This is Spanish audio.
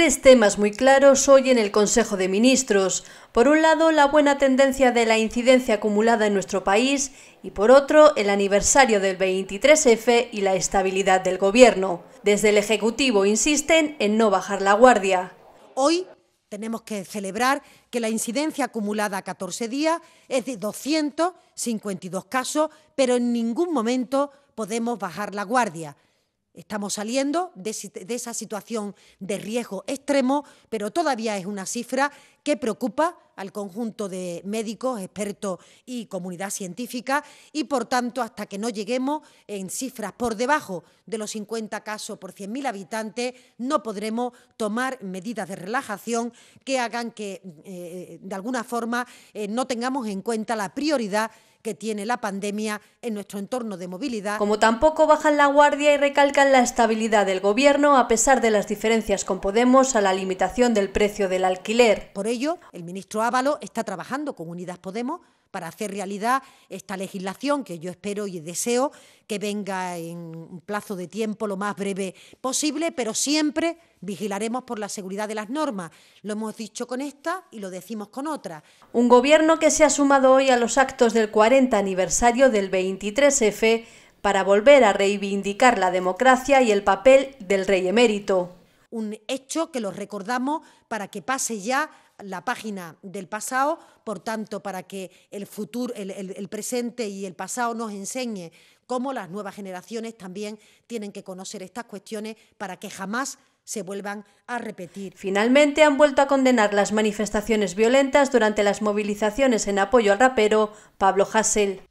Tres temas muy claros hoy en el Consejo de Ministros. Por un lado, la buena tendencia de la incidencia acumulada en nuestro país y por otro, el aniversario del 23F y la estabilidad del Gobierno. Desde el Ejecutivo insisten en no bajar la guardia. Hoy tenemos que celebrar que la incidencia acumulada a 14 días es de 252 casos, pero en ningún momento podemos bajar la guardia. Estamos saliendo de, esa situación de riesgo extremo, pero todavía es una cifra que preocupa al conjunto de médicos, expertos y comunidad científica y, por tanto, hasta que no lleguemos en cifras por debajo de los 50 casos por 100.000 habitantes, no podremos tomar medidas de relajación que hagan que, eh, de alguna forma, eh, no tengamos en cuenta la prioridad que tiene la pandemia en nuestro entorno de movilidad. Como tampoco bajan la guardia y recalcan la estabilidad del Gobierno a pesar de las diferencias con Podemos a la limitación del precio del alquiler. Por ello, el ministro Ávalo está trabajando con Unidas Podemos para hacer realidad esta legislación que yo espero y deseo que venga en un plazo de tiempo lo más breve posible, pero siempre Vigilaremos por la seguridad de las normas. Lo hemos dicho con esta y lo decimos con otra. Un gobierno que se ha sumado hoy a los actos del 40 aniversario del 23F para volver a reivindicar la democracia y el papel del rey emérito. Un hecho que lo recordamos para que pase ya la página del pasado, por tanto, para que el futuro, el, el, presente y el pasado nos enseñe cómo las nuevas generaciones también tienen que conocer estas cuestiones para que jamás se vuelvan a repetir. Finalmente han vuelto a condenar las manifestaciones violentas durante las movilizaciones en apoyo al rapero Pablo Hassel.